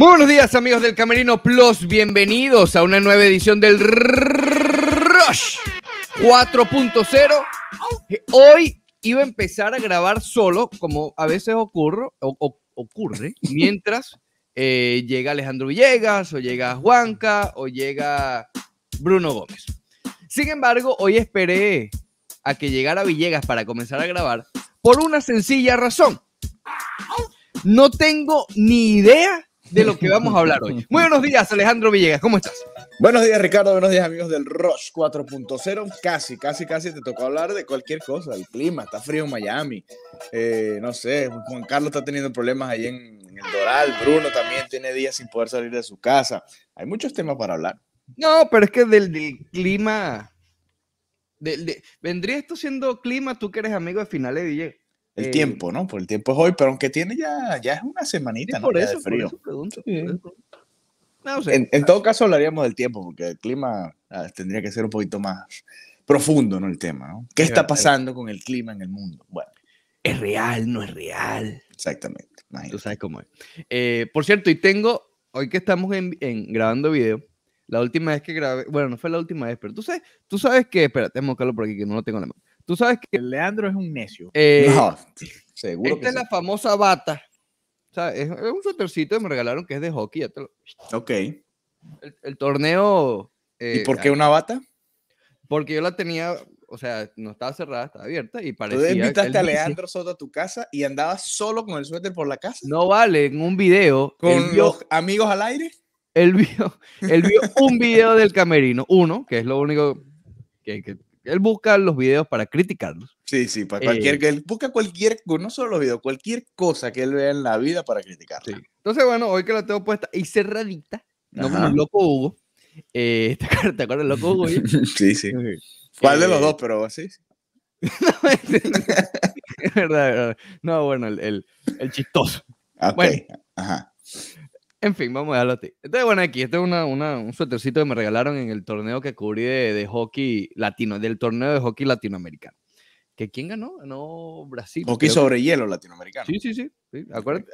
buenos días amigos del Camerino Plus, bienvenidos a una nueva edición del Rush 4.0. Hoy iba a empezar a grabar solo, como a veces ocurre, mientras eh, llega Alejandro Villegas, o llega Juanca, o llega Bruno Gómez. Sin embargo, hoy esperé a que llegara Villegas para comenzar a grabar por una sencilla razón. No tengo ni idea de lo que vamos a hablar hoy. Muy buenos días, Alejandro Villegas, ¿cómo estás? Buenos días, Ricardo, buenos días, amigos del Rush 4.0. Casi, casi, casi te tocó hablar de cualquier cosa, el clima, está frío en Miami, eh, no sé, Juan Carlos está teniendo problemas ahí en, el Doral, Bruno también tiene días sin poder salir de su casa. Hay muchos temas para hablar. No, pero es que del, clima... vendría esto siendo clima, tú que eres amigo de Finales Villegas. El eh, tiempo, ¿no? Por el tiempo es hoy, pero aunque tiene ya, ya es una semanita, ¿no? Por eso, de frío. en, todo caso hablaríamos del tiempo, porque el clima ah, tendría que ser un poquito más profundo, ¿no? El tema, ¿no? ¿Qué está pasando con el clima en el mundo? Bueno. Es real, no es real. Exactamente. Tú sabes cómo es. Eh, por cierto, y tengo, hoy que estamos en, grabando video, la última vez que grabé, bueno, no fue la última vez, pero tú sabes, tú sabes que, espérate, tengo que buscarlo por aquí, que no lo tengo en la mano. Tú sabes que Leandro es un necio. Eh, seguro. Esta que es la famosa bata. O sea, es, un suétercito que me regalaron que es de hockey. Lo... Ok. El, torneo. Eh, ¿Y por qué una bata? Porque yo la tenía, o sea, no estaba cerrada, estaba abierta y parecía. ¿Tú invitaste a Leandro Soto a tu casa y andabas solo con el suéter por la casa? No vale, en un video. ¿Con vio, los amigos al aire? Él vio, él vio un video del camerino, uno, que es lo único que, que él busca los videos para criticarlos. Sí, sí, para cualquier, eh, que él busca cualquier, no solo los videos, cualquier cosa que él vea en la vida para criticarla. Entonces, bueno, hoy que la tengo puesta y cerradita, no loco Hugo. Eh, ¿te, acuerdas, del loco Hugo? sí, sí. ¿Cuál de eh, los dos? Pero así. no, bueno, el, chistoso. Ah, okay. Ajá. En fin, vamos a dejarlo ti. Entonces, bueno, aquí, este es un suétercito que me regalaron en el torneo que cubrí de, hockey latino, del torneo de hockey latinoamericano. ¿Que ¿Quién ganó? ¿No Brasil. Hockey sobre hielo latinoamericano. Sí, sí, sí.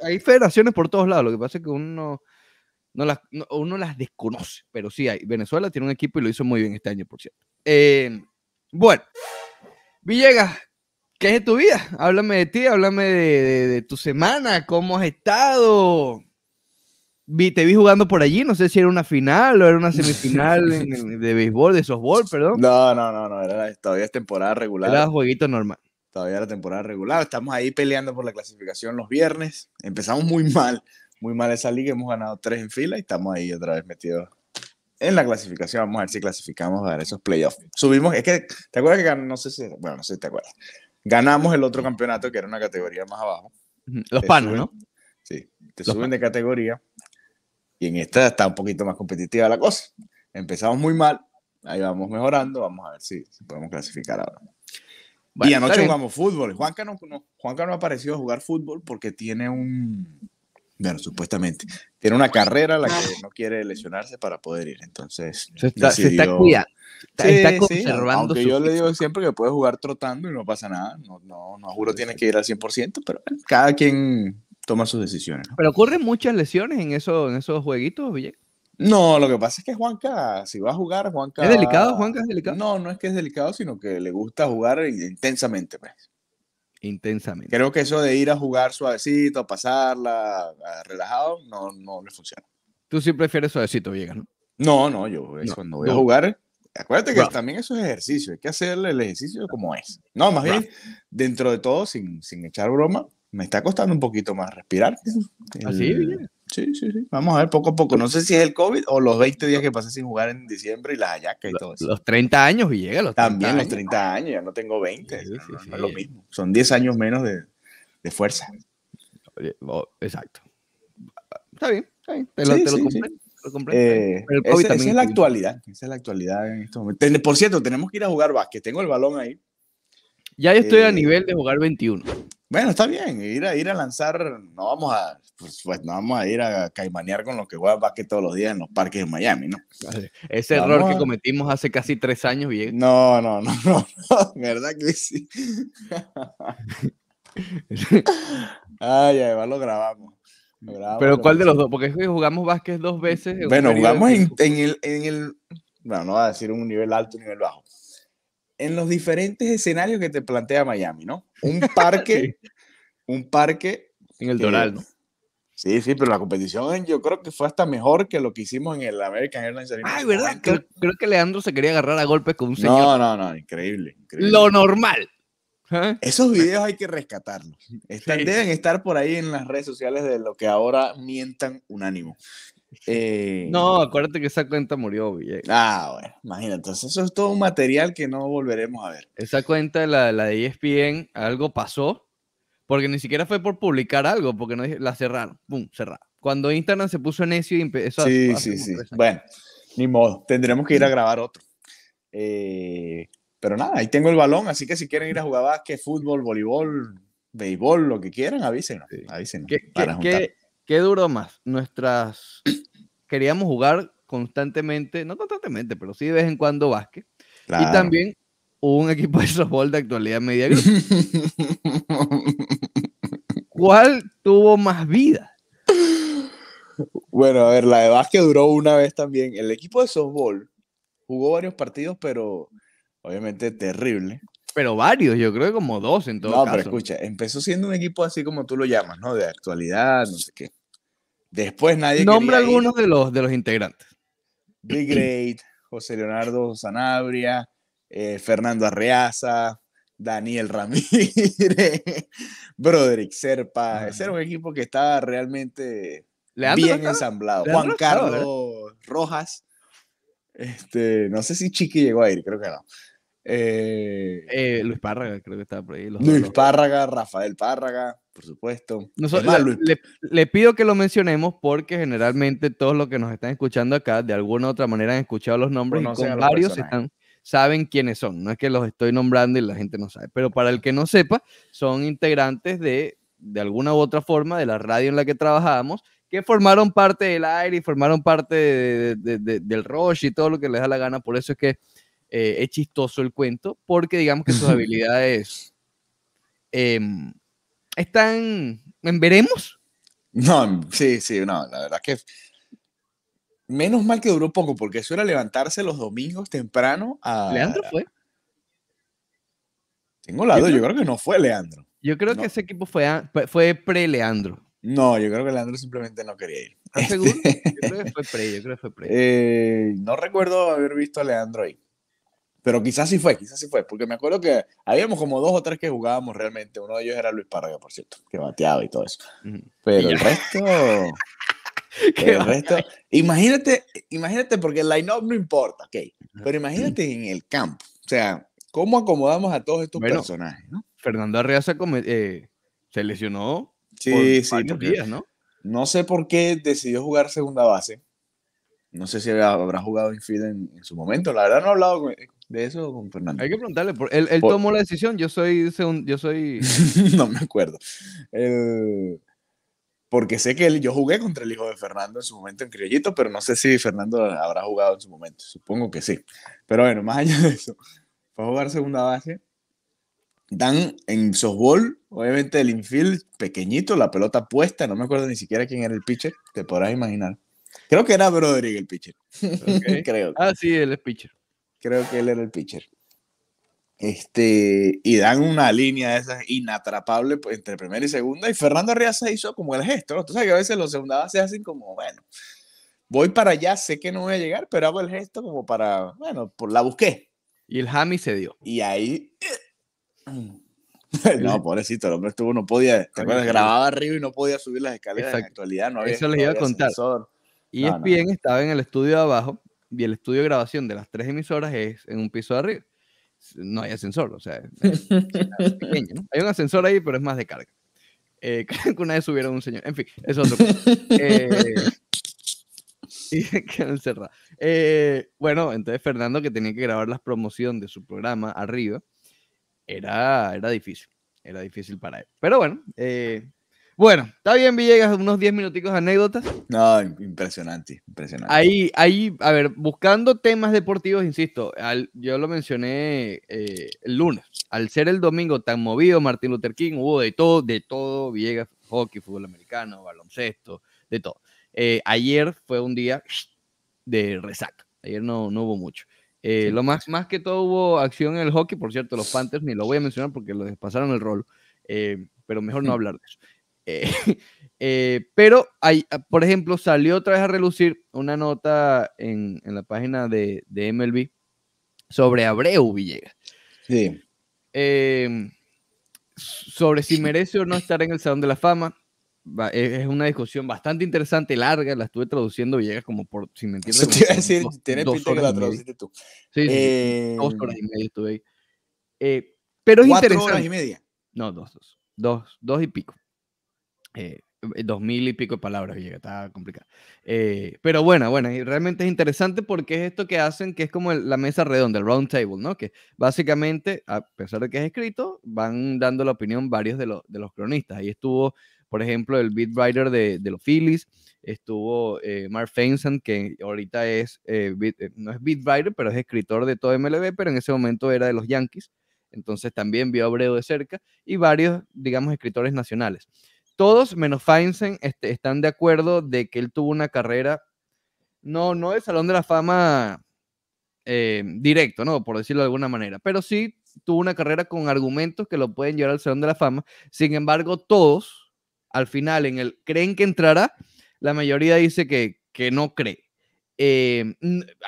hay federaciones por todos lados, lo que pasa es que uno no las, uno las desconoce, pero sí hay. Venezuela tiene un equipo y lo hizo muy bien este año, por cierto. Em, bueno, Villegas, ¿qué es de tu vida? Háblame de ti, háblame de, de, de tu semana, cómo has estado vi, te vi jugando por allí, no sé si era una final o era una semifinal de béisbol, de softball, perdón. No, no, no, no, era, todavía es temporada regular. Era jueguito normal. Todavía era temporada regular, estamos ahí peleando por la clasificación los viernes. Empezamos muy mal, muy mal esa liga, hemos ganado tres en fila y estamos ahí otra vez metidos en la clasificación. Vamos a ver si clasificamos a esos playoffs. Subimos, es que, ¿te acuerdas que no sé si, bueno, no sé si te acuerdas. Ganamos el otro campeonato que era una categoría más abajo. Los panos, ¿no? Sí, te suben de categoría y en esta está un poquito más competitiva la cosa. Empezamos muy mal, ahí vamos mejorando, vamos a ver si, podemos clasificar ahora. y anoche jugamos fútbol. Juanca no, no, ha parecido jugar fútbol porque tiene un, bueno, supuestamente. Tiene una carrera en la que no quiere lesionarse para poder ir. Entonces, se está, decidió... se está sí, conservando. Sí, aunque yo le digo siempre que puede jugar trotando y no pasa nada. No, no, no juro tiene que ir al 100%, pero cada quien toma sus decisiones. Pero ocurren muchas lesiones en, eso, en esos jueguitos, Villegas. No, lo que pasa es que Juanca, si va a jugar, Juanca. ¿Es delicado, Juanca? ¿Es delicado? No, no es que es delicado, sino que le gusta jugar intensamente, pues. Intensamente. Creo que eso de ir a jugar suavecito, pasarla, relajado, no, no le funciona. Tú sí prefieres suavecito, Villegas, ¿no? No, yo cuando voy a jugar. Acuérdate que también eso es ejercicio, hay que hacer el ejercicio como es. No, más bien, dentro de todo, sin echar broma, me está costando un poquito más respirar. Así, ah, Sí, sí, sí. Vamos a ver poco a poco. No sé si es el COVID o los 20 días que pasé sin jugar en diciembre y las hallacas y todo eso. Los 30 años y llega los 30 También los 30 años, ya no tengo 20. es lo mismo. Son 10 años menos de, fuerza. Exacto. Está bien, está bien. Te lo, te lo eh, es la actualidad. Esa es la actualidad en estos momentos. Por cierto, tenemos que ir a jugar básquet. Tengo el balón ahí. Ya estoy a eh, nivel de jugar 21. Bueno, está bien. Ir a, ir a lanzar, no vamos a, pues, pues no vamos a ir a caimanear con lo que juegan básquet todos los días en los parques de Miami, ¿no? Ese error que cometimos hace casi tres años, bien. No, no, no, no, ¿Verdad que sí? Ay, además ah, lo grabamos. Pero ¿cuál de los dos? Porque jugamos básquet dos veces. Bueno, jugamos en, el, en el, bueno, no va a decir un nivel alto, un nivel bajo en los diferentes escenarios que te plantea Miami, ¿no? Un parque, un parque. En el Doral, ¿no? Sí, sí, pero la competición yo creo que fue hasta mejor que lo que hicimos en el American Airlines Ay, ¿verdad? Creo, que Leandro se quería agarrar a golpes con un señor. No, no, no, increíble. Lo normal. ¿Eh? Esos videos hay que rescatarlos. Están, Deben estar por ahí en las redes sociales de lo que ahora mientan unánimo. Eh, no, acuérdate que esa cuenta murió, Ah, bueno, imagínate. Entonces, eso es todo un material que no volveremos a ver. Esa cuenta, la, la de ESPN, algo pasó, porque ni siquiera fue por publicar algo, porque no, la cerraron. ¡Pum! Cerrada. Cuando Instagram se puso eso y empezó sí, Sí, sí, sí. Bueno, ni modo. Tendremos que ir a grabar otro. Eh, pero nada, ahí tengo el balón, así que si quieren ir a jugar básquet, fútbol, voleibol, béisbol, lo que quieran, avísenos. avísenos para qué, ¿Qué duró más? Nuestras. Queríamos jugar constantemente, no constantemente, pero sí de vez en cuando básquet. Y también un equipo de softball de actualidad media. ¿Cuál tuvo más vida? Bueno, a ver, la de básquet duró una vez también. El equipo de softball jugó varios partidos, pero obviamente terrible. Pero varios, yo creo que como dos en todo No, pero escucha, empezó siendo un equipo así como tú lo llamas, ¿no? De actualidad, no sé qué. Después nadie. Nombra algunos de los, de los integrantes. Big Great, José Leonardo Sanabria, eh, Fernando Arreaza, Daniel Ramírez, Broderick Serpa. Ah. Ese era un equipo que estaba realmente bien ensamblado. Juan Carlos Rojas. Este, no sé si Chiqui llegó a ir, creo que no. Eh, eh, Luis Párraga, creo que estaba por ahí. Luis Párraga, Rafael Párraga por supuesto. le, pido que lo mencionemos porque generalmente todos los que nos están escuchando acá de alguna u otra manera han escuchado los nombres y varios están, saben quiénes son. No es que los estoy nombrando y la gente no sabe, pero para el que no sepa, son integrantes de, de alguna u otra forma de la radio en la que trabajábamos que formaron parte del aire y formaron parte del Roche y todo lo que les da la gana. Por eso es que eh, es chistoso el cuento, porque digamos que sus habilidades em, están en veremos. No, sí, sí, no, la verdad que menos mal que duró poco, porque eso era levantarse los domingos temprano a. ¿Leandro fue? Tengo lado, yo, yo creo que no fue Leandro. Yo creo que ese equipo fue, fue pre-Leandro. No, yo creo que Leandro simplemente no quería ir. ¿Estás seguro? Yo creo que fue pre, yo creo que fue pre. Eh, no recuerdo haber visto a Leandro ahí pero quizás sí fue, quizás sí fue, porque me acuerdo que habíamos como dos o tres que jugábamos realmente. Uno de ellos era Luis Parraga, por cierto, que bateaba y todo eso. Pero el resto. el resto imagínate, imagínate, porque el line-up no importa, ok. Pero imagínate en el campo. O sea, ¿cómo acomodamos a todos estos personajes? ¿no? Fernando Arreaza eh, se, lesionó. Sí, por sí, días, ¿no? No sé por qué decidió jugar segunda base. No sé si habrá jugado infield en, en su momento. La verdad no he hablado con, de eso con Fernando? Hay que preguntarle, por, él, él tomó la decisión, yo soy... Yo soy... no me acuerdo. El... Porque sé que él, yo jugué contra el hijo de Fernando en su momento en Criollito, pero no sé si Fernando habrá jugado en su momento. Supongo que sí. Pero bueno, más allá de eso, fue jugar segunda base. Dan en softball, obviamente el infield pequeñito, la pelota puesta, no me acuerdo ni siquiera quién era el pitcher, te podrás imaginar. Creo que era Broderick el pitcher. Creo. Ah, sí, él es pitcher creo que él era el pitcher. Este, y dan una línea de esas inatrapable pues, entre primera y segunda. Y Fernando Arriaza se hizo como el gesto. entonces Tú sabes que a veces los segundos se hacen como, bueno, voy para allá, sé que no voy a llegar, pero hago el gesto como para, bueno, por, la busqué. Y el Hammy se dio. Y ahí. Eh, no, pobrecito, el hombre estuvo, no podía, te acuerdas, grababa arriba y no podía subir las escaleras. En actualidad no había. Eso les iba a contar. Y es bien estaba en el estudio de abajo y el estudio de grabación de las tres emisoras es en un piso de arriba. No hay ascensor, o sea, es, pequeño, ¿no? Hay un ascensor ahí, pero es más de carga. Eh, que una vez subieron un señor. En fin, es otro. Eh, y quedan eh, bueno, entonces Fernando, que tenía que grabar la promoción de su programa arriba, era, era difícil. Era difícil para él. Pero bueno, eh, bueno, está bien, Villegas, unos 10 minuticos de anécdotas. No, impresionante, impresionante. Ahí, ahí, a ver, buscando temas deportivos, insisto, yo lo mencioné eh, el lunes. Al ser el domingo tan movido, Martín Luther King, hubo de todo, de todo, Villegas, hockey, fútbol americano, baloncesto, de todo. Eh, ayer fue un día de resaca. Ayer no, no hubo mucho. Eh, lo más, más que todo hubo acción en el hockey, por cierto, los Panthers, ni lo voy a mencionar porque lo pasaron el rol, pero mejor no hablar de eso. Eh, eh, pero, hay, ah, por ejemplo, salió otra vez a relucir una nota en, en la página de, MLB sobre Abreu Villegas. Sí. Em, sobre si merece o no estar en el Salón de la Fama. E-, es una discusión bastante interesante, larga. La estuve traduciendo Villegas como por, si me entiendes. Te iba a decir, dos, dos la Sí, sí dos em, horas y media estuve ahí. Eh, pero es interesante. horas y media? No, dos, dos, dos y pico. Eh, eh, dos mil y pico de palabras, está complicado. Eh, pero bueno, bueno, y realmente es interesante porque es esto que hacen, que es como la mesa redonda, el round table, ¿no? Que básicamente, a pesar de que es escrito, van dando la opinión varios de, de los cronistas. Ahí estuvo, por ejemplo, el beat writer de, de los Phillies, estuvo Mark Fenson, que ahorita es, no es beat writer, pero es escritor de todo MLB, pero en ese momento era de los Yankees. Entonces también vio a Abreu de cerca y varios, digamos, escritores nacionales todos menos Feinstein este, están de acuerdo de que él tuvo una carrera, no, no el Salón de la Fama eh, directo, ¿no? Por decirlo de alguna manera, pero sí tuvo una carrera con argumentos que lo pueden llevar al Salón de la Fama. Sin embargo, todos al final en el creen que entrará, la mayoría dice que, no cree. Eh,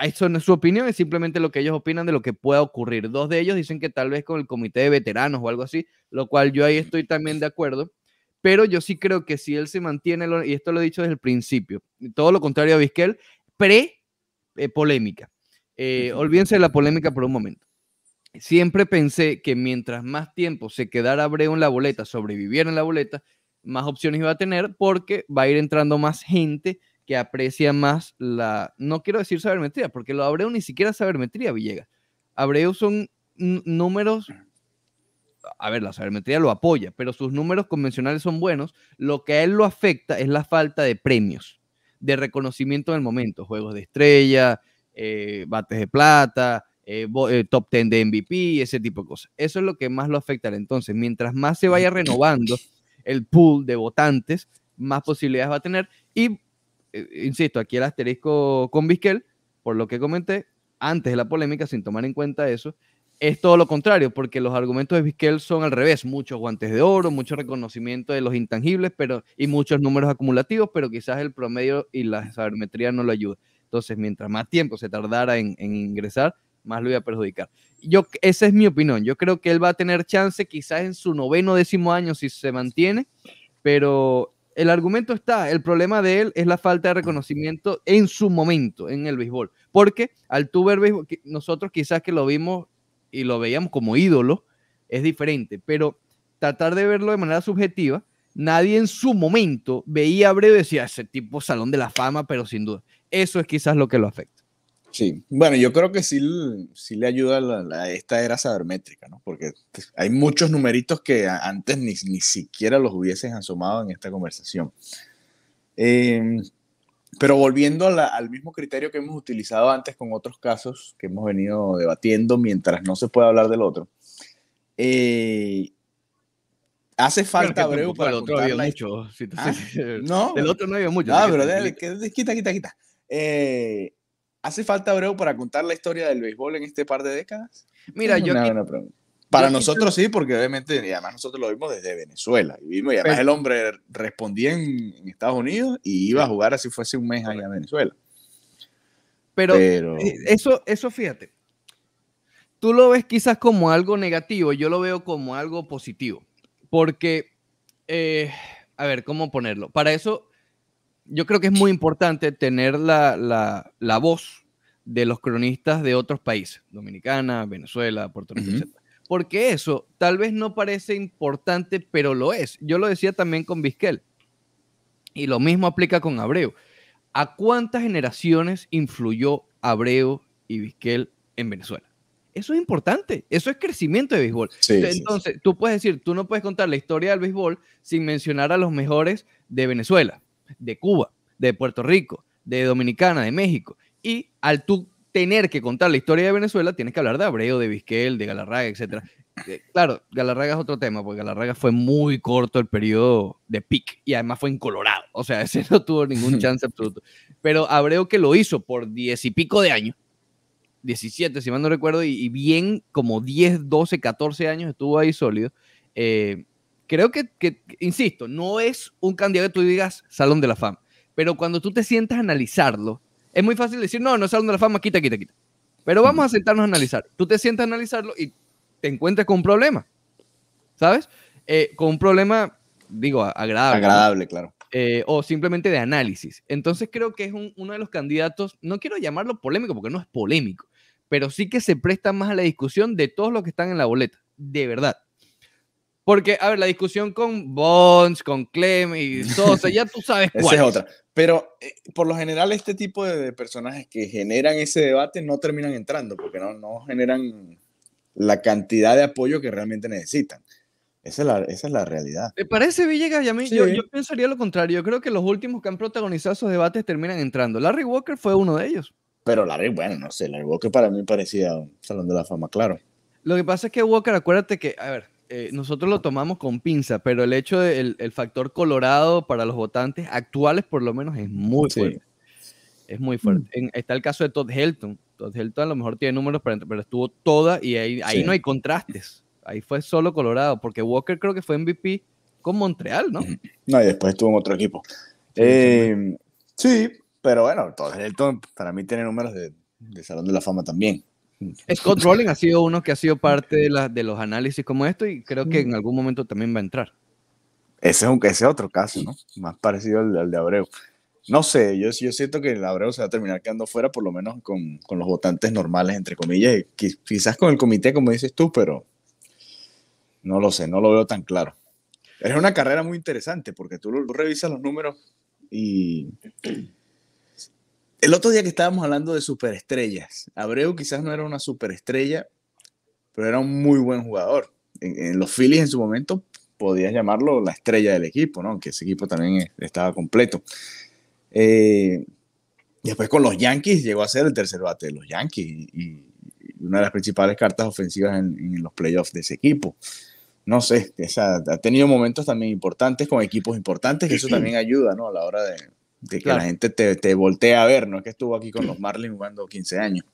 eso no es su opinión, es simplemente lo que ellos opinan de lo que pueda ocurrir. Dos de ellos dicen que tal vez con el comité de veteranos o algo así, lo cual yo ahí estoy también de acuerdo pero yo sí creo que si él se mantiene, y esto lo he dicho desde el principio, todo lo contrario a Vizquel, pre-polémica. Eh, eh, olvídense de la polémica por un momento. Siempre pensé que mientras más tiempo se quedara Abreu en la boleta, sobreviviera en la boleta, más opciones iba a tener porque va a ir entrando más gente que aprecia más la, no quiero decir sabermetría, porque lo Abreu ni siquiera sabermetría, Villegas. Abreu son números a ver, la sabermetría lo apoya, pero sus números convencionales son buenos. Lo que a él lo afecta es la falta de premios, de reconocimiento en el momento, juegos de estrella, eh, bates de plata, eh, eh, top 10 de MVP, ese tipo de cosas. Eso es lo que más lo afecta. Entonces, mientras más se vaya renovando el pool de votantes, más posibilidades va a tener. Y, insisto, aquí el asterisco con Vizquel, por lo que comenté, antes de la polémica, sin tomar en cuenta eso, es todo lo contrario, porque los argumentos de Bisquel son al revés, muchos guantes de oro, mucho reconocimiento de los intangibles pero, y muchos números acumulativos, pero quizás el promedio y la sabermetría no lo ayuda. Entonces, mientras más tiempo se tardara en, ingresar, más lo iba a perjudicar. Yo, esa es mi opinión. Yo creo que él va a tener chance quizás en su noveno décimo año si se mantiene, pero el argumento está, el problema de él es la falta de reconocimiento en su momento en el béisbol, porque al tú béisbol, nosotros quizás que lo vimos y lo veíamos como ídolo, es diferente, pero tratar de verlo de manera subjetiva, nadie en su momento veía breve y decía, ese tipo salón de la fama, pero sin duda. Eso es quizás lo que lo afecta. Sí, bueno, yo creo que sí, le ayuda a, esta era sabermétrica, ¿no? Porque hay muchos numeritos que antes ni, ni siquiera los hubieses asomado en esta conversación. Eh, pero volviendo al mismo criterio que hemos utilizado antes con otros casos que hemos venido debatiendo mientras no se puede hablar del otro, hace falta Abreu para el otro no, mucho. Ah, pero quita, quita, quita. ¿Hace falta breu para contar la historia del béisbol en este par de décadas? Mira, yo, una, pregunta. Para nosotros sí, porque obviamente, y además nosotros lo vimos desde Venezuela. Y, vimos, y además pues el hombre respondía en, Estados Unidos y iba a jugar así fuese un mes allá en Venezuela. Pero, eh, eso, eso fíjate, tú lo ves quizás como algo negativo, yo lo veo como algo positivo. Porque, eh, a ver, ¿cómo ponerlo? Para eso, yo creo que es muy importante tener la, voz de los cronistas de otros países, Dominicana, Venezuela, Puerto Rico, etc porque eso tal vez no parece importante, pero lo es. Yo lo decía también con Bisquel. y lo mismo aplica con Abreu. ¿A cuántas generaciones influyó Abreu y Bisquel en Venezuela? Eso es importante, eso es crecimiento de béisbol. Entonces, tú puedes decir, tú no puedes contar la historia del béisbol sin mencionar a los mejores de Venezuela, de Cuba, de Puerto Rico, de Dominicana, de México. Y al tú tener que contar la historia de Venezuela, tienes que hablar de Abreu, de Vizquel, de Galarraga, etc. Eh, claro, Galarraga es otro tema, porque Galarraga fue muy corto el periodo de pic y además fue en Colorado. O sea, ese no tuvo ningún chance absoluto. Pero Abreu que lo hizo por diez y pico de años, diecisiete si mal no recuerdo, y, bien como diez, doce, catorce años estuvo ahí sólido. Eh, creo que, insisto, no es un candidato que tú digas Salón de la Fama, pero cuando tú te sientas a analizarlo, es muy fácil decir, no, no es Salón de la Fama, quita, quita, quita. Pero vamos a sentarnos a analizar. Tú te sientas a analizarlo y te encuentras con un problema, ¿sabes? Eh, con un problema, digo, agradable. Agradable, claro. Eh, o simplemente de análisis. Entonces creo que es uno de los candidatos, no quiero llamarlo polémico porque no es polémico, pero sí que se presta más a la discusión de todos los que están en la boleta, de verdad. Porque, a ver, la discusión con Bonds, con Clem y Sosa, ya tú sabes cuál. Esa es otra. Pero eh, por lo general este tipo de personajes que generan ese debate no terminan entrando porque no, generan la cantidad de apoyo que realmente necesitan. Esa es la, realidad. Me parece, Villegas? Y yo, yo, pensaría lo contrario. Yo creo que los últimos que han protagonizado esos debates terminan entrando. Larry Walker fue uno de ellos. Pero Larry, bueno, no sé, Larry Walker para mí parecía un salón de la fama, claro. Lo que pasa es que Walker, acuérdate que, a ver, eh, nosotros lo tomamos con pinza, pero el hecho del factor colorado para los votantes actuales, por lo menos, es muy fuerte. Es muy fuerte. Mm. está el caso de Todd Helton. Todd Helton a lo mejor tiene números, pero, estuvo toda y ahí, ahí no hay contrastes. Ahí fue solo colorado, porque Walker creo que fue MVP con Montreal, ¿no? No, y después estuvo en otro equipo. sí, eh, pero bueno, Todd Helton para mí tiene números de Salón de la Fama también. Scott Rowling ha sido uno que ha sido parte de, de los análisis como esto y creo que en algún momento también va a entrar. Ese es, otro caso, ¿no? Más parecido al, de Abreu. No sé, yo, yo siento que el Abreu se va a terminar quedando fuera, por lo menos con, los votantes normales, entre comillas, quizás con el comité, como dices tú, pero no lo sé, no lo veo tan claro. Es una carrera muy interesante porque tú, tú revisas los números y el otro día que estábamos hablando de superestrellas, Abreu quizás no era una superestrella, pero era un muy buen jugador. En, los Phillies en su momento podías llamarlo la estrella del equipo, ¿no? Aunque ese equipo también estaba completo. Eh, después con los Yankees llegó a ser el tercer bate de los Yankees y, una de las principales cartas ofensivas en, los playoffs de ese equipo. No sé, ha tenido momentos también importantes con equipos importantes, que eso también ayuda, ¿no? A la hora de, de que la gente te, voltea a ver, no es que estuvo aquí con los Marlins jugando 15 años.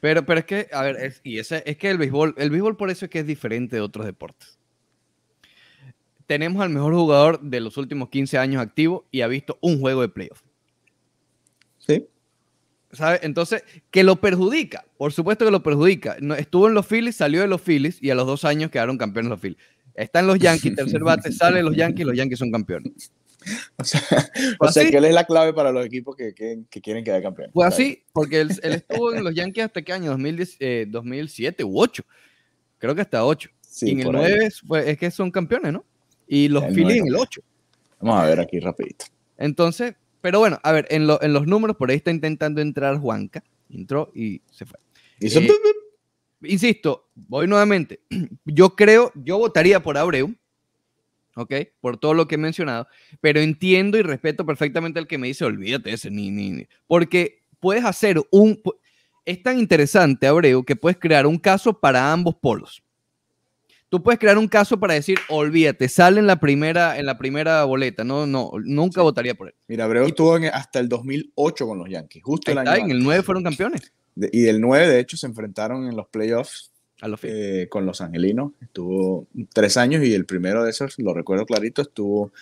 Pero, pero es que, a ver, y ese, es que el béisbol, el béisbol por eso es que es diferente de otros deportes. Tenemos al mejor jugador de los últimos 15 años activo y ha visto un juego de playoff. Sí. ¿Sabe? Entonces, que lo perjudica, por supuesto que lo perjudica. estuvo en los Phillies, salió de los Phillies y a los dos años quedaron campeones los Phillies. Están los Yankees, tercer bate, salen los Yankees, los Yankees son campeones. O sea, que él es la clave para los equipos que, quieren quedar campeones. Pues así, porque él, estuvo en los Yankees hasta qué año, 2010, 2007 eh, u 8. Creo que hasta 8. en el 9 es que son campeones, ¿no? Y los Phillies en el 8. Vamos a ver aquí rapidito. Entonces, pero bueno, a ver, en, los números, por ahí está intentando entrar Juanca. Entró y se fue. Eh, insisto, voy nuevamente. Yo creo, yo votaría por Abreu ¿ok? Por todo lo que he mencionado, pero entiendo y respeto perfectamente al que me dice, olvídate ese, ni, ni, Porque puedes hacer un... Es tan interesante, Abreu, que puedes crear un caso para ambos polos. Tú puedes crear un caso para decir, olvídate, sale en la primera, en la primera boleta. No, no, nunca votaría por él. Mira, Abreu estuvo hasta el 2008 con los Yankees, justo en el 9 fueron campeones. y del 9, de hecho, se enfrentaron en los playoffs eh, con los angelinos. Estuvo tres años y el primero de esos, lo recuerdo clarito, estuvo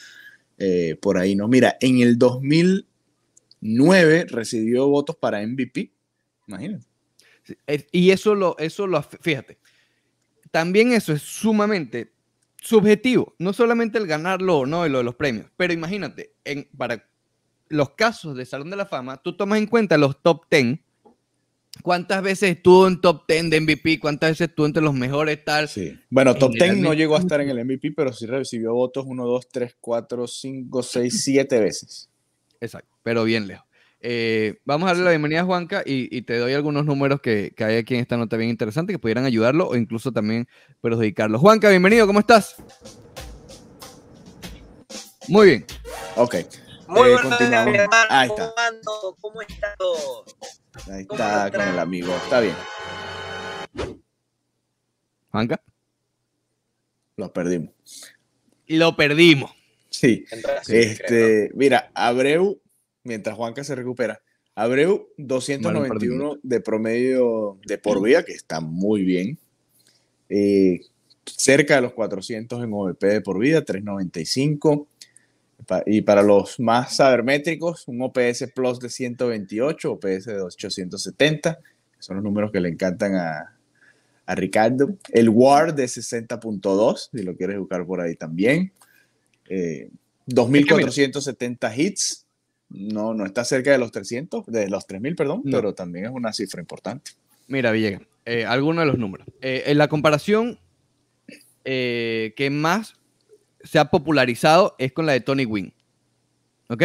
eh, por ahí, ¿no? Mira, en el 2009 recibió votos para MVP, imagínate. Eh, y eso lo, eso lo, fíjate, también eso es sumamente subjetivo, no solamente el ganarlo o no y lo de los premios, pero imagínate, en, para los casos de Salón de la Fama, tú tomas en cuenta los top 10 ¿Cuántas veces estuvo en top 10 de MVP? ¿Cuántas veces estuvo entre los mejores tal? Sí. Bueno, top 10 no llegó a estar en el MVP, pero sí recibió votos 1, 2, 3, 4, 5, 6, 7 veces. Exacto, pero bien lejos. Eh, vamos a darle la bienvenida a Juanca y, te doy algunos números que, hay aquí en esta nota bien interesante que pudieran ayudarlo o incluso también pues, perjudicarlo. Juanca, bienvenido, ¿cómo estás? Muy bien. Ok. Muy eh, continuamos. Ahí está. ¿Cómo está todo? Ahí está con el amigo. Está bien. ¿Juanca? Lo perdimos. Lo perdimos. Sí. Este, mira, Abreu, mientras Juanca se recupera, Abreu 291 de promedio de por vida, que está muy bien. Eh, cerca de los 400 en OVP de por vida, 395. Y para los más sabermétricos, un OPS Plus de 128, OPS de 870, son los números que le encantan a, Ricardo. El WAR de 60.2, si lo quieres buscar por ahí también. 2.470 eh, hits. No, no está cerca de los 300, de los 3.000, perdón, pero también es una cifra importante. Mira, Villegas, eh, alguno algunos de los números. Eh, en la comparación que más se ha popularizado es con la de Tony Wynn. ¿Ok?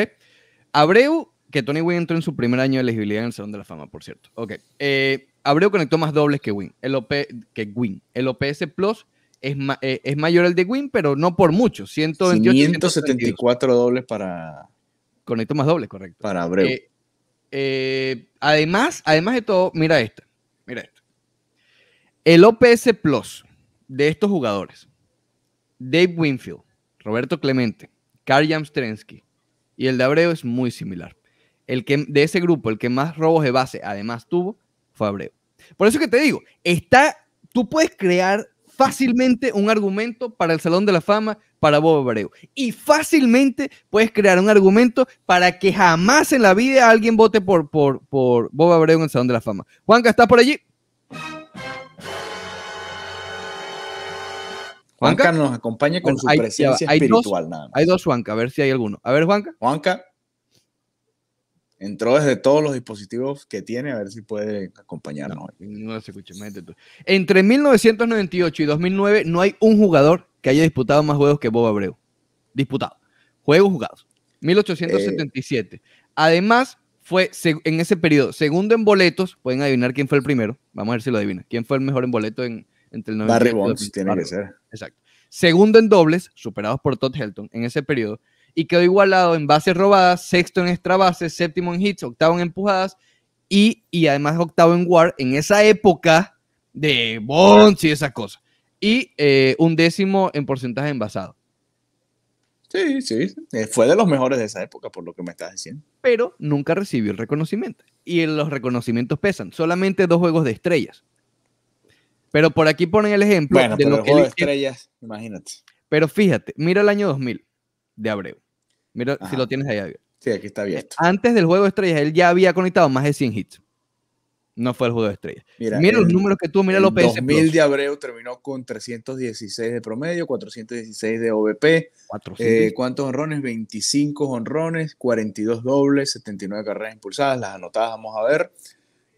Abreu, que Tony Wynn entró en su primer año de elegibilidad en el Salón de la Fama, por cierto. Ok. Eh, Abreu conectó más dobles que Win. El, que Wynn. el OPS Plus es, eh, es mayor el de Wynn, pero no por mucho. 128, dobles para. Conectó más dobles, correcto. Para Abreu. Eh, además, además de todo, mira esto. Mira esto. El OPS Plus de estos jugadores, Dave Winfield, Roberto Clemente, Karl Jamstrensky y el de Abreu es muy similar. El que, de ese grupo, el que más robos de base además tuvo fue Abreu. Por eso que te digo, está, tú puedes crear fácilmente un argumento para el Salón de la Fama para Bob Abreu. Y fácilmente puedes crear un argumento para que jamás en la vida alguien vote por, por, por Bob Abreu en el Salón de la Fama. Juanca, ¿estás por allí? Juanca, nos acompaña con su presencia hay espiritual. Hay dos Juanca, a ver si hay alguno. A ver, Juanca. Juanca entró desde todos los dispositivos que tiene, a ver si puede acompañarnos. No, se se escucha, Entre 1998 y 2009 no hay un jugador que haya disputado más juegos que Bob Abreu. Disputado. Juegos jugados. 1877. Además, fue en ese periodo segundo en boletos. Pueden adivinar quién fue el primero. Vamos a ver si lo adivina. ¿Quién fue el mejor en boleto en, entre el 90 Barry Bonds tiene que ser. Exacto. Segundo en dobles, superados por Todd Helton en ese periodo, y quedó igualado en bases robadas, sexto en extra bases, séptimo en hits, octavo en empujadas y, además octavo en WAR en esa época de Bonds y esas cosas. Y eh, un décimo en porcentaje envasado. Sí, sí, eh, fue de los mejores de esa época, por lo que me estás diciendo. Pero nunca recibió el reconocimiento. Y los reconocimientos pesan. Solamente dos juegos de estrellas. Pero por aquí ponen el ejemplo bueno, de pero lo el juego de estrellas, imagínate. Pero fíjate, mira el año 2000 de Abreu. Mira si lo tienes ahí. abierto Sí, aquí está abierto. Antes del juego de estrellas, él ya había conectado más de 100 hits. No fue el juego de estrellas. Mira, el, los números que tú, mira el López. 2000 de Abreu terminó con 316 de promedio, 416 de OVP. Eh, ¿Cuántos honrones? 25 honrones, 42 dobles, 79 carreras impulsadas. Las anotadas, vamos a ver.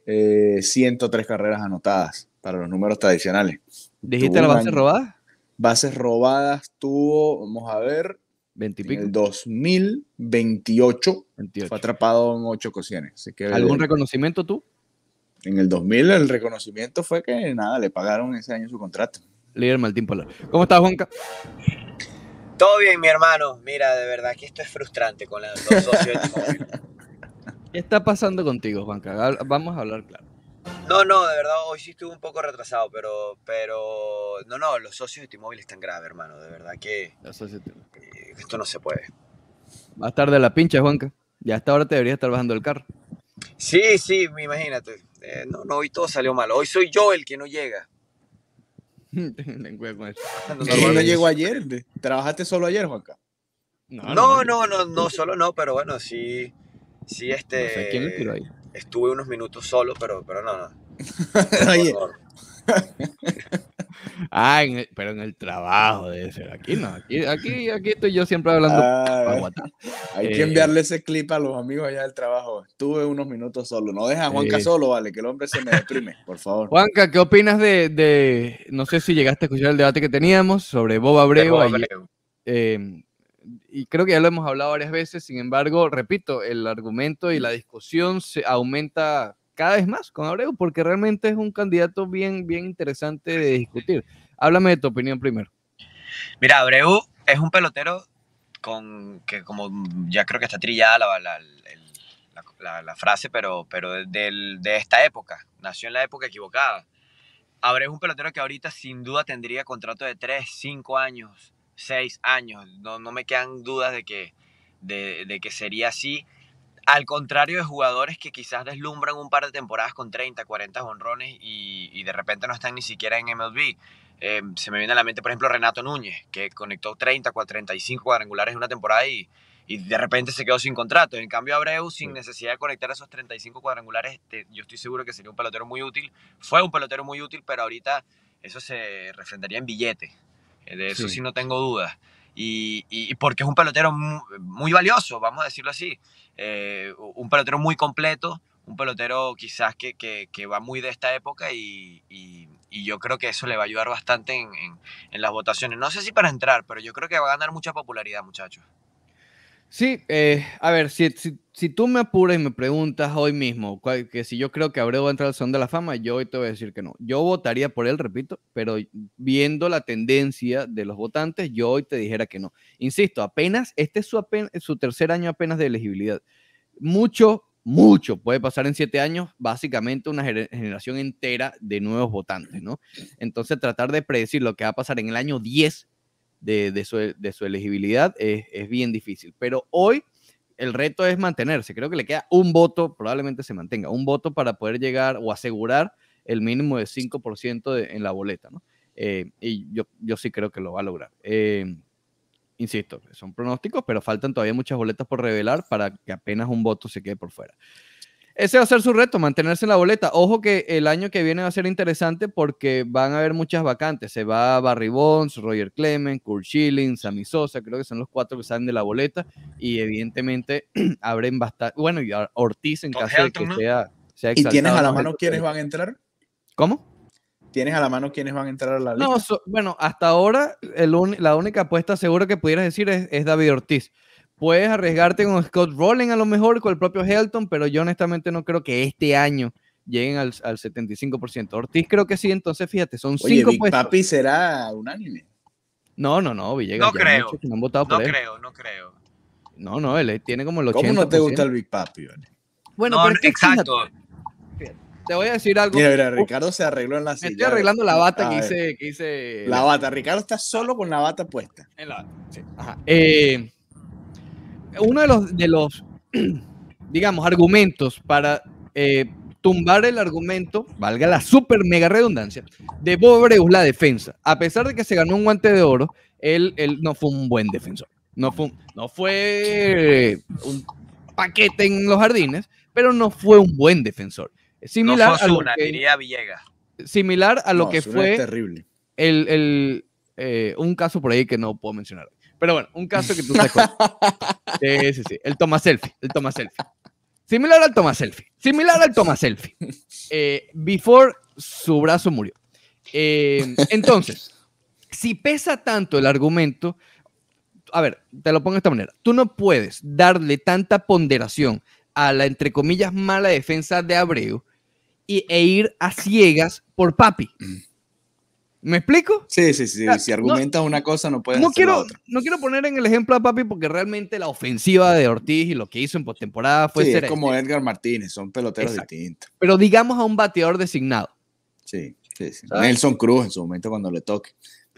103 eh, carreras anotadas para los números tradicionales. ¿Dijiste las bases robadas? Bases robadas tuvo, vamos a ver, En el 2028 fue atrapado en ocho ocasiones. ¿Algún reconocimiento tú? En el 2000 el reconocimiento fue que nada, le pagaron ese año su contrato. Líder Martín Polar. ¿Cómo estás, Juanca? Todo bien, mi hermano. Mira, de verdad que esto es frustrante con la, los socios. ¿Qué está pasando contigo, Juanca? Vamos a hablar claro. No, no, de verdad, hoy sí estuve un poco retrasado, pero, pero no, no, los socios de T-Mobile están graves, hermano, de verdad que eh, esto no se puede. Más tarde la pinche, Juanca. Ya hasta ahora te debería estar bajando el carro. Sí, sí, imagínate. Eh, no, no, hoy todo salió mal. Hoy soy yo el que no llega. no llegó ayer. Trabajaste solo ayer, Juanca. No, no, no, no, solo no, pero bueno, sí, sí, este... ahí. Estuve unos minutos solo, pero, pero no, no. ah, pero en el trabajo de ser. Aquí no, aquí, aquí, estoy yo siempre hablando. Ah. hay que enviarle eh. ese clip a los amigos allá del trabajo. Estuve unos minutos solo. No deja a Juanca solo, vale, que el hombre se me deprime, por favor. Juanca, ¿qué opinas de, No sé si llegaste a escuchar el debate que teníamos sobre Bob Abreu. Bob Abreu. Eh, y creo que ya lo hemos hablado varias veces, sin embargo, repito, el argumento y la discusión se aumenta cada vez más con Abreu, porque realmente es un candidato bien, bien interesante de discutir. Háblame de tu opinión primero. Mira, Abreu es un pelotero con que como ya creo que está trillada la, la, frase, pero, pero de, de esta época, nació en la época equivocada. Abreu es un pelotero que ahorita sin duda tendría contrato de 3, 5 años seis años. No, no me quedan dudas de que, de, que sería así. Al contrario de jugadores que quizás deslumbran un par de temporadas con 30, 40 honrones y, de repente no están ni siquiera en MLB. Eh, se me viene a la mente, por ejemplo, Renato Núñez, que conectó 30, 35 cuadrangulares en una temporada y, y de repente se quedó sin contrato. En cambio, Abreu, sin necesidad de conectar esos 35 cuadrangulares, yo estoy seguro que sería un pelotero muy útil. Fue un pelotero muy útil, pero ahorita eso se refrendaría en billete. Eh, de eso sí, no tengo dudas. Y, porque es un pelotero muy, valioso, vamos a decirlo así. Eh, un pelotero muy completo, un pelotero quizás que, va muy de esta época y, yo creo que eso le va a ayudar bastante en las votaciones. No sé si para entrar, pero yo creo que va a ganar mucha popularidad, muchachos. Sí, eh, a ver, si, si, tú me apuras y me preguntas hoy mismo que si yo creo que Abreu va a entrar al son de la Fama, yo hoy te voy a decir que no. Yo votaría por él, repito, pero viendo la tendencia de los votantes, yo hoy te dijera que no. Insisto, apenas, este es su, tercer año apenas de elegibilidad. Mucho, mucho puede pasar en siete años, básicamente una generación entera de nuevos votantes, ¿no? Entonces, tratar de predecir lo que va a pasar en el año 10 de, su, elegibilidad es, bien difícil. Pero hoy el reto es mantenerse. Creo que le queda un voto, probablemente se mantenga, un voto para poder llegar o asegurar el mínimo de 5% en la boleta, eh, y yo, yo sí creo que lo va a lograr. Eh, insisto, son pronósticos, pero faltan todavía muchas boletas por revelar para que apenas un voto se quede por fuera. Ese va a ser su reto, mantenerse en la boleta. Ojo que el año que viene va a ser interesante porque van a haber muchas vacantes. Se va Barry Bonds, Roger Clemens, Kurt Schilling, Sammy Sosa, creo que son los cuatro que salen de la boleta. Y evidentemente abren bastante. Bueno, y Ortiz en caso de que sea, sea ¿Y tienes a la mano quiénes van a entrar? ¿Cómo? ¿Tienes a la mano quiénes van a entrar a la lista? No, bueno, hasta ahora la única apuesta segura que pudieras decir es David Ortiz puedes arriesgarte con Scott Rowling a lo mejor, con el propio Helton, pero yo honestamente no creo que este año lleguen al, 75%. Ortiz creo que sí, entonces fíjate, son Oye, Big Papi será unánime. No, no, no, Villegas. No creo. no creo, no creo. No, no, él tiene como el 80%. ¿Cómo no te gusta el Big Papi? Bueno, pero exacto. te voy a decir algo. Mira, Ricardo se arregló en la silla. Me estoy arreglando la bata que hice, La bata. Ricardo está solo con la bata puesta. En la, sí. Ajá. Eh, uno de los, de los digamos, argumentos para eh, tumbar el argumento, valga la super mega redundancia, de Bobreus la defensa. A pesar de que se ganó un guante de oro, él, no fue un buen defensor. No fue, un, no fue un paquete en los jardines, pero no fue un buen defensor. Similar a lo que, Similar a lo que fue terrible. El, eh, un caso por ahí que no puedo mencionar. Pero bueno, un caso que tú te Sí, sí, sí. El toma selfie. El toma selfie. Similar al toma selfie. Similar al toma selfie. Eh, before su brazo murió. Eh, entonces, si pesa tanto el argumento, a ver, te lo pongo de esta manera. Tú no puedes darle tanta ponderación a la, entre comillas, mala defensa de Abreu e ir a ciegas por papi. Mm. ¿Me explico? Sí, sí, sí. si argumentas una cosa, no puedes no quiero, No quiero poner en el ejemplo a Papi porque realmente la ofensiva de Ortiz y lo que hizo en postemporada fue sí, Es como este Edgar Martínez, son peloteros distintos. Pero digamos a un bateador designado. Sí, sí, sí. Nelson Cruz en su momento cuando le toque.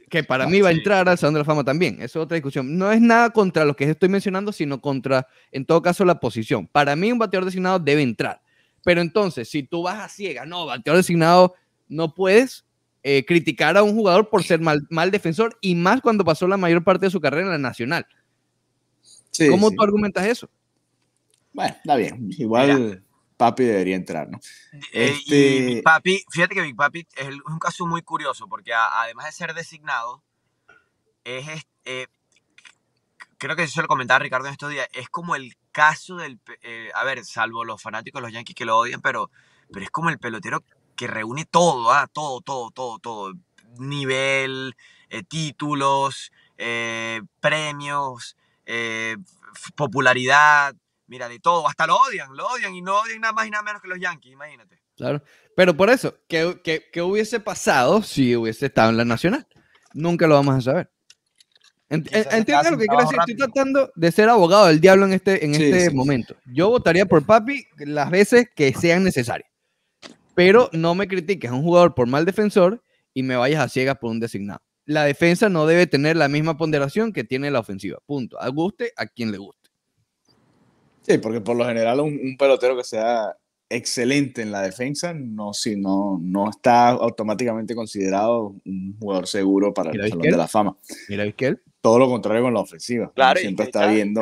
Que para ah, mí va a entrar al Salón de la Fama también. Eso es otra discusión. No es nada contra lo que estoy mencionando, sino contra, en todo caso, la posición. Para mí, un bateador designado debe entrar. Pero entonces, si tú vas a ciega, no, bateador designado no puedes eh, criticar a un jugador por ser mal, mal, defensor y más cuando pasó la mayor parte de su carrera en la nacional. ¿Cómo tú argumentas eso? Bueno, está bien. Igual Papi debería entrar, ¿no? Eh, este, papi, fíjate que Big Papi es un caso muy curioso porque además de ser designado, es, eh, creo que eso se lo comentaba Ricardo en estos días, es como el caso del, a ver, salvo los fanáticos los Yankees que lo odian, pero, pero es como el pelotero que reúne todo, ¿ah? todo, todo, todo, todo. Nivel, eh, títulos, eh, premios, eh, popularidad, mira, de todo. Hasta lo odian, lo odian y no odian nada más y nada menos que los Yankees, imagínate. Claro, pero por eso, ¿qué, hubiese pasado si hubiese estado en la Nacional? Nunca lo vamos a saber. Entiendo lo que quiero decir. Estoy tratando de ser abogado del diablo en este, en este momento. Yo votaría por papi las veces que sean necesarias. Pero no me critiques a un jugador por mal defensor y me vayas a ciegas por un designado. La defensa no debe tener la misma ponderación que tiene la ofensiva. Punto. A guste a quien le guste. Sí, porque por lo general un, pelotero que sea excelente en la defensa no, si no, está automáticamente considerado un jugador seguro para el Salón de la Fama. Mira, Vizquel. Todo lo contrario con la ofensiva. Claro, siempre está viendo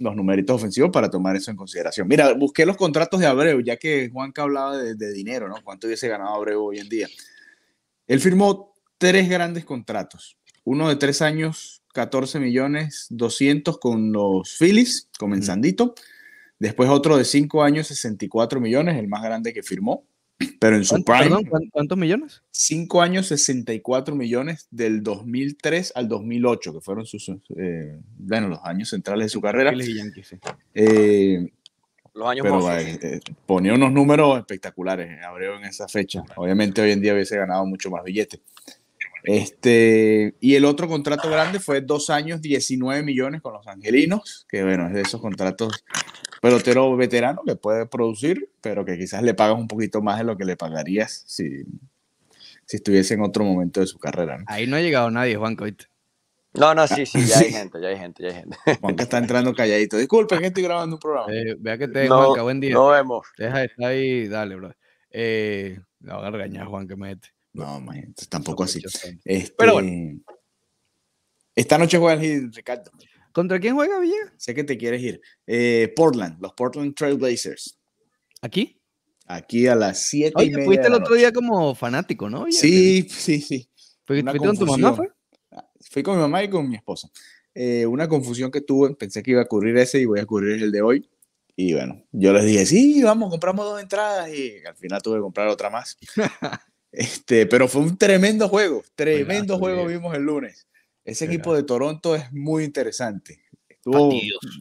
los numeritos ofensivos para tomar eso en consideración. Mira, busqué los contratos de Abreu, ya que Juanca hablaba de, dinero, ¿no? ¿Cuánto hubiese ganado Abreu hoy en día? Él firmó tres grandes contratos. Uno de tres años, 14 millones 200 con los Phillies, comenzandito. Después otro de cinco años, 64 millones, el más grande que firmó. Pero en su ¿Cuántos millones? Cinco años, 64 millones del 2003 al 2008, que fueron sus, eh, bueno, los años centrales de su carrera. Eh, los años pero, eh, ponía unos números espectaculares Abreu en esa fecha. Obviamente hoy en día hubiese ganado mucho más billetes. Este, y el otro contrato grande fue dos años, 19 millones con los angelinos, que bueno, es de esos contratos pelotero veterano que puede producir, pero que quizás le pagas un poquito más de lo que le pagarías si, si estuviese en otro momento de su carrera. Ahí no ha llegado nadie, Juan Coit. No, no, sí, sí, ya hay ah. gente, ya hay gente, ya hay gente. que está entrando calladito. Disculpen, estoy grabando un programa. Eh, vea que te, no, buen día. Nos vemos. Deja de estar ahí, dale, bro. Eh, la van a regañar, Juan me mete. No, man, tampoco así. Este, pero bueno. Esta noche juega el Ricardo. ¿Contra quién juega Villa? Sé que te quieres ir. Eh, Portland, los Portland Trailblazers. ¿Aquí? Aquí a las 7 y media. fuiste el otro día como fanático, ¿no? sí, sí, sí. ¿Fuiste con tu mamá? Fue? Ah, fui con mi mamá y con mi esposa. Eh, una confusión que tuve, pensé que iba a ocurrir ese y voy a ocurrir el de hoy. Y bueno, yo les dije, sí, vamos, compramos dos entradas y al final tuve que comprar otra más. este, pero fue un tremendo juego, tremendo juego pues. vimos el lunes. Ese equipo de Toronto es muy interesante. Estuvo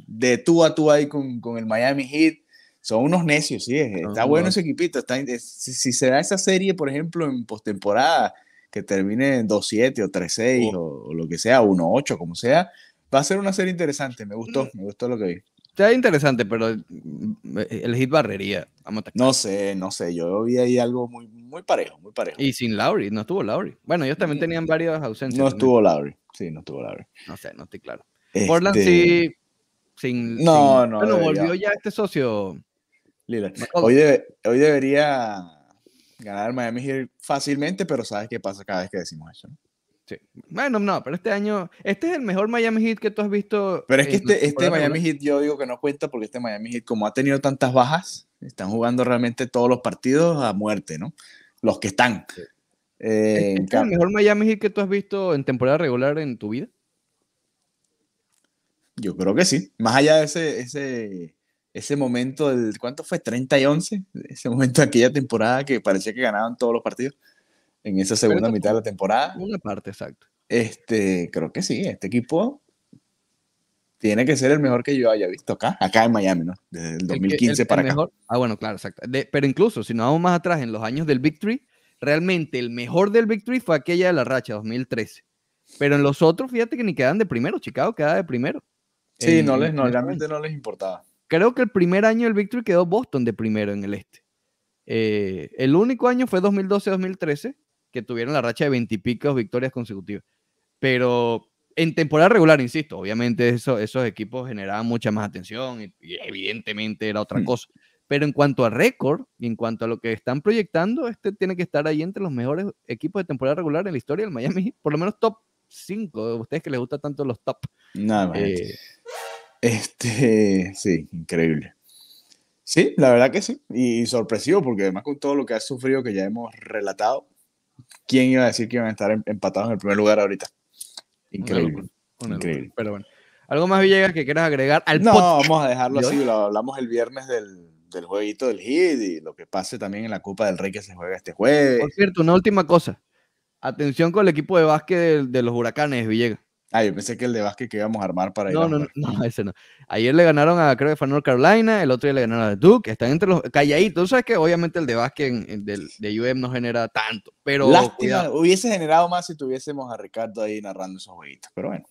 de tú a tú ahí con, con, el Miami Heat. Son unos necios, sí. Está bueno ese equipito. Está, si, será se da esa serie, por ejemplo, en postemporada, que termine en 2-7 o 3-6 o, lo que sea, 1-8, como sea, va a ser una serie interesante. Me gustó, mm. me gustó lo que vi. Está interesante, pero mm, el Heat barrería. no sé, no sé. Yo vi ahí algo muy, muy parejo, muy parejo. Y sin Lowry, no estuvo Lowry. Bueno, ellos también tenían varias ausencias. No estuvo Lowry, sí, no estuvo Lowry. No sé, no estoy claro. Este Portland sí, sin... No, no. Bueno, volvió ya este socio. Lila. Hoy, hoy debería ganar Miami Heat fácilmente, pero sabes qué pasa cada vez que decimos eso. ¿no? Sí. Bueno, no, pero este año, este es el mejor Miami Heat que tú has visto. Pero es que este, este Miami Heat yo digo que no cuenta porque este Miami Heat, como ha tenido tantas bajas, están jugando realmente todos los partidos a muerte, ¿no? los que están. Eh, es este el mejor Miami Heat que tú has visto en temporada regular en tu vida? Yo creo que sí. Más allá de ese, ese, ese momento del. ¿Cuánto fue? 30 y 11. Ese momento de aquella temporada que parecía que ganaban todos los partidos. En esa segunda mitad de la temporada. Una parte, exacto. Este, creo que sí. Este equipo tiene que ser el mejor que yo haya visto acá, acá en Miami, ¿no? Desde el 2015 para acá. ah, bueno, claro, exacto. pero incluso, si nos vamos más atrás, en los años del Victory, realmente el mejor del Victory fue aquella de la racha, 2013. Pero en los otros, fíjate que ni quedan de primero, Chicago queda de primero. Sí, no les, no, realmente no les importaba. Creo que el primer año del Victory quedó Boston de primero en el este. Eh, el único año fue 2012-2013, que tuvieron la racha de 20 victorias consecutivas. Pero en temporada regular, insisto, obviamente esos equipos generaban mucha más atención y, evidentemente era otra mm. cosa. Pero en cuanto a récord y en cuanto a lo que están proyectando, este tiene que estar ahí entre los mejores equipos de temporada regular en la historia del Miami, por lo menos top 5 ustedes que les gusta tanto los top. Nada más. Eh, este, sí, increíble. Sí, la verdad que sí. Y, y sorpresivo, porque además con todo lo que ha sufrido que ya hemos relatado, ¿quién iba a decir que iban a estar em, empatados en el primer lugar ahorita? Increíble. pero bueno. ¿Algo más, Villegas, que quieras agregar al No, vamos a dejarlo así. Lo hablamos el viernes del, jueguito del hit y lo que pase también en la Copa del Rey que se juega este jueves. Por cierto, una última cosa. Atención con el equipo de básquet de los huracanes, Villegas. Ah, yo pensé que el de básquet que íbamos a armar para ir. No, no, no, ese no. Ayer le ganaron a, creo que fue North Carolina, el otro día le ganaron a Duke. Están entre los calladitos. Tú sabes que obviamente el de básquet de, UEM UM no genera tanto, pero. Lástima, hubiese generado más si tuviésemos a Ricardo ahí narrando esos jueguitos, pero bueno.